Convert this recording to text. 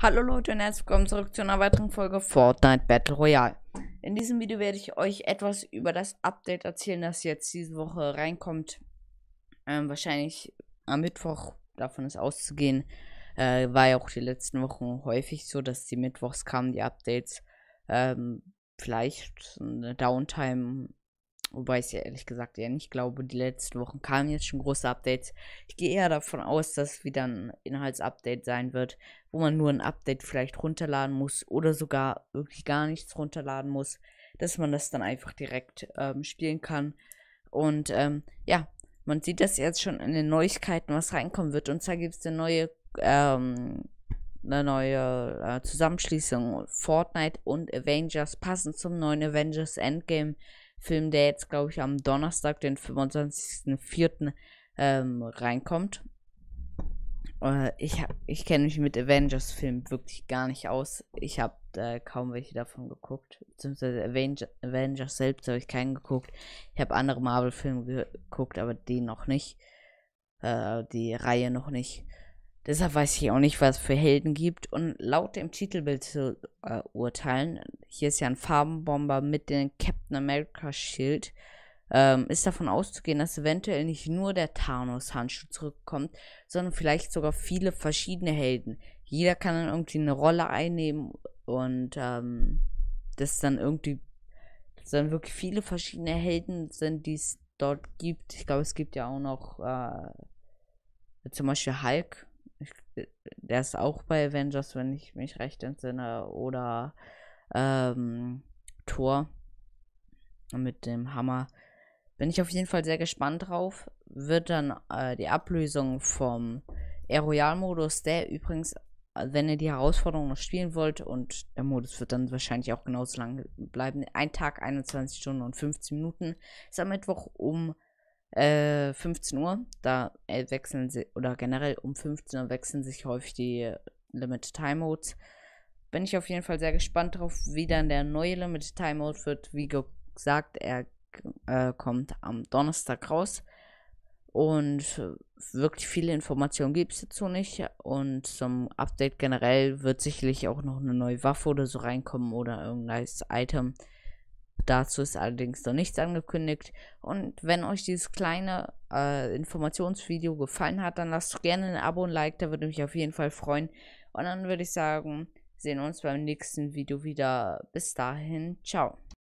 Hallo Leute und herzlich willkommen zurück zu einer weiteren Folge Fortnite Battle Royale. In diesem Video werde ich euch etwas über das Update erzählen, das jetzt diese Woche reinkommt. Ähm, wahrscheinlich am Mittwoch, davon ist auszugehen. Äh, war ja auch die letzten Wochen häufig so, dass die Mittwochs kamen, die Updates. Ähm, vielleicht eine Downtime Wobei ich ja ehrlich gesagt eher nicht glaube, die letzten Wochen kamen jetzt schon große Updates. Ich gehe eher davon aus, dass wieder ein Inhaltsupdate sein wird, wo man nur ein Update vielleicht runterladen muss oder sogar wirklich gar nichts runterladen muss, dass man das dann einfach direkt ähm, spielen kann. Und ähm, ja, man sieht das jetzt schon in den Neuigkeiten, was reinkommen wird. Und zwar gibt es eine neue, ähm, eine neue äh, Zusammenschließung Fortnite und Avengers passend zum neuen Avengers Endgame. Film, der jetzt, glaube ich, am Donnerstag, den 25.04. Ähm, reinkommt. Äh, ich ich kenne mich mit Avengers-Filmen wirklich gar nicht aus. Ich habe äh, kaum welche davon geguckt. Beziehungsweise Avenger, Avengers selbst habe ich keinen geguckt. Ich habe andere Marvel-Filme geguckt, aber die noch nicht. Äh, die Reihe noch nicht. Deshalb weiß ich auch nicht, was es für Helden gibt. Und laut dem Titelbild zu äh, urteilen, hier ist ja ein Farbenbomber mit dem Captain America Schild, ähm, ist davon auszugehen, dass eventuell nicht nur der Thanos-Handschuh zurückkommt, sondern vielleicht sogar viele verschiedene Helden. Jeder kann dann irgendwie eine Rolle einnehmen und ähm, das dann irgendwie sondern wirklich viele verschiedene Helden sind, die es dort gibt. Ich glaube, es gibt ja auch noch äh, zum Beispiel Hulk ich, äh, der ist auch bei Avengers, wenn ich mich recht entsinne. Oder ähm, Thor mit dem Hammer. Bin ich auf jeden Fall sehr gespannt drauf. Wird dann äh, die Ablösung vom Air Royal Modus, der übrigens, wenn ihr die Herausforderung noch spielen wollt, und der Modus wird dann wahrscheinlich auch genauso lang bleiben. Ein Tag, 21 Stunden und 15 Minuten. Ist am Mittwoch um äh, 15 Uhr, da äh, wechseln sie, oder generell um 15 Uhr wechseln sich häufig die äh, Limited Time Modes. Bin ich auf jeden Fall sehr gespannt drauf, wie dann der neue Limited Time Mode wird. Wie gesagt, er äh, kommt am Donnerstag raus. Und äh, wirklich viele Informationen gibt es dazu nicht. Und zum Update generell wird sicherlich auch noch eine neue Waffe oder so reinkommen oder irgendein Item. Dazu ist allerdings noch nichts angekündigt. Und wenn euch dieses kleine äh, Informationsvideo gefallen hat, dann lasst gerne ein Abo und Like, da würde mich auf jeden Fall freuen. Und dann würde ich sagen, sehen uns beim nächsten Video wieder. Bis dahin, ciao.